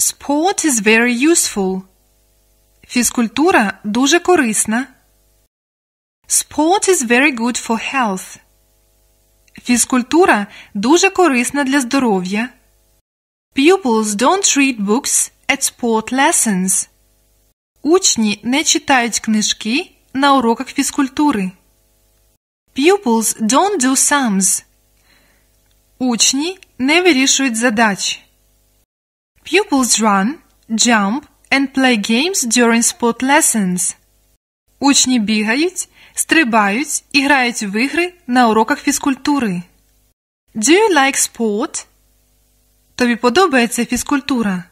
Sport is very useful. Фізкультура дуже корисна. Sport is very good for health. Фізкультура дуже корисна для здоров'я. Pupils don't read books at sport lessons. Учні не читають книжки на уроках фізкультури. Pupils don't do sums. Учні не вирішують задач. Pupils run, jump and play games during sport lessons. Учні бігають, стрибають і грають в ігри на уроках фізкультури. Do you like sport? Тобі подобається фізкультура?